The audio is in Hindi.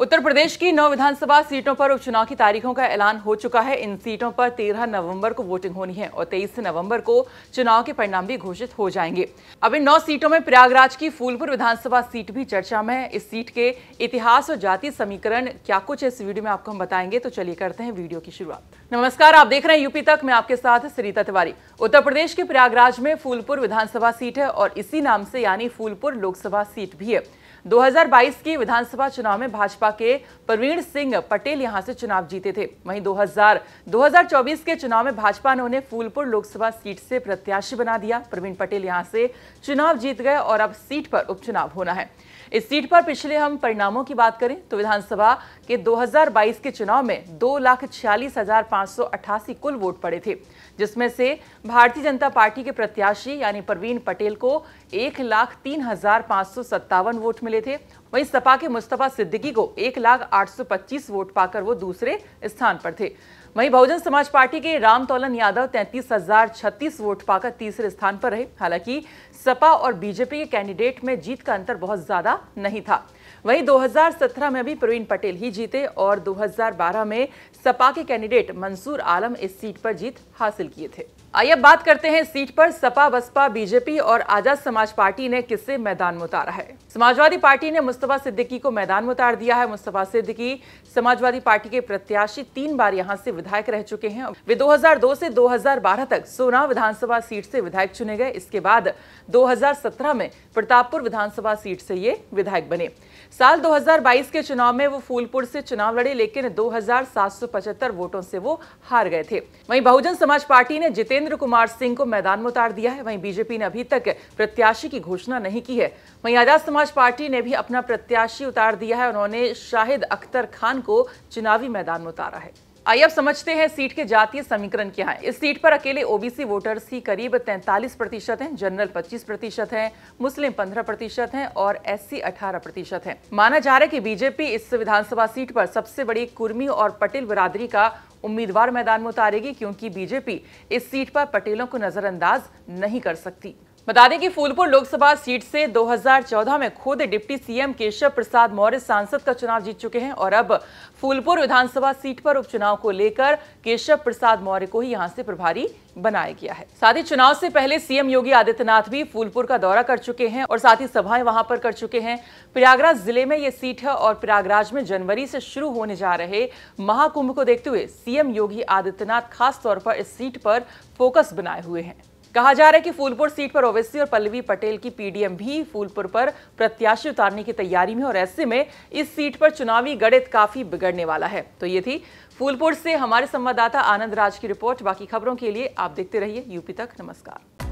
उत्तर प्रदेश की नौ विधानसभा सीटों पर उपचुनाव की तारीखों का ऐलान हो चुका है इन सीटों पर 13 नवंबर को वोटिंग होनी है और 23 नवंबर को चुनाव के परिणाम भी घोषित हो जाएंगे अब इन नौ सीटों में प्रयागराज की फूलपुर विधानसभा सीट भी चर्चा में है इस सीट के इतिहास और जाति समीकरण क्या कुछ है इस वीडियो में आपको हम बताएंगे तो चलिए करते हैं वीडियो की शुरुआत नमस्कार आप देख रहे हैं यूपी तक मैं आपके साथ सरिता तिवारी उत्तर प्रदेश के प्रयागराज में फूलपुर विधानसभा सीट है और इसी नाम से यानी फूलपुर लोकसभा सीट भी है 2022 की विधानसभा चुनाव में भाजपा के प्रवीण सिंह पटेल यहां से चुनाव जीते थे वहीं 2000 2024 के चुनाव में भाजपा ने उन्हें फूलपुर लोकसभा सीट से प्रत्याशी बना दिया प्रवीण पटेल यहां से चुनाव जीत गए और अब सीट पर उपचुनाव होना है इस सीट पर पिछले हम परिणामों की बात करें तो विधानसभा के 2022 के चुनाव में दो लाख छियालीस हजार पाँच सौ अठासी कुल वोट पड़े थे जिसमें से भारतीय जनता पार्टी के प्रत्याशी यानी प्रवीण पटेल को एक लाख तीन हजार पाँच सौ सत्तावन वोट मिले थे वहीं सपा के मुस्तफ़ा सिद्दीकी को एक लाख आठ सौ पच्चीस वोट पाकर वो दूसरे स्थान पर थे वहीं बहुजन समाज पार्टी के रामतौलन यादव तैंतीस हजार छत्तीस वोट पाकर तीसरे स्थान पर रहे हालांकि सपा और बीजेपी के कैंडिडेट में जीत का अंतर बहुत ज्यादा नहीं था वहीं 2017 में भी प्रवीण पटेल ही जीते और 2012 में सपा के कैंडिडेट मंसूर आलम इस सीट पर जीत हासिल किए थे आइए अब बात करते हैं सीट पर सपा बसपा बीजेपी और आजाद समाज पार्टी ने किससे मैदान में उतारा है समाजवादी पार्टी ने मुस्तफा सिद्दीकी को मैदान में उतार दिया है मुस्तफा सिद्दीकी समाजवादी पार्टी के प्रत्याशी तीन बार यहां से विधायक रह चुके हैं वे 2002 से 2012 तक सोना विधानसभा सीट से विधायक चुने गए इसके बाद दो में प्रतापपुर विधानसभा सीट से ये विधायक बने साल 2022 के चुनाव में वो फूलपुर से चुनाव लड़े लेकिन दो वोटों से वो हार गए थे वही बहुजन समाज पार्टी ने जीते जितेंद्र कुमार सिंह को मैदान में उतार दिया है वहीं बीजेपी ने अभी तक प्रत्याशी की घोषणा नहीं की है वहीं आजाद समाज पार्टी ने भी अपना प्रत्याशी उतार दिया है उन्होंने शाहिद अख्तर खान को चुनावी मैदान में उतारा है आइए अब समझते हैं सीट के जातीय समीकरण क्या है इस सीट पर अकेले ओबीसी वोटर्स ही करीब 43 प्रतिशत है जनरल 25 प्रतिशत है मुस्लिम 15 प्रतिशत है और एससी 18 प्रतिशत है माना जा रहा है कि बीजेपी इस विधानसभा सीट पर सबसे बड़ी कुर्मी और पटेल बिरादरी का उम्मीदवार मैदान में उतारेगी क्योंकि बीजेपी इस सीट पर पटेलों को नजरअंदाज नहीं कर सकती बता दें कि फूलपुर लोकसभा सीट से 2014 में खुद डिप्टी सीएम केशव प्रसाद मौर्य सांसद का चुनाव जीत चुके हैं और अब फूलपुर विधानसभा सीट पर उपचुनाव को लेकर केशव प्रसाद मौर्य को ही यहां से प्रभारी बनाया गया है साथ ही चुनाव से पहले सीएम योगी आदित्यनाथ भी फूलपुर का दौरा कर चुके हैं और साथ ही सभाएं वहां पर कर चुके हैं प्रयागराज जिले में ये सीट है और प्रयागराज में जनवरी से शुरू होने जा रहे महाकुंभ को देखते हुए सीएम योगी आदित्यनाथ खास तौर पर इस सीट पर फोकस बनाए हुए हैं कहा जा रहा है कि फूलपुर सीट पर ओवैसी और पल्लवी पटेल की पीडीएम भी फूलपुर पर प्रत्याशी उतारने की तैयारी में और ऐसे में इस सीट पर चुनावी गणित काफी बिगड़ने वाला है तो ये थी फूलपुर से हमारे संवाददाता आनंद राज की रिपोर्ट बाकी खबरों के लिए आप देखते रहिए यूपी तक नमस्कार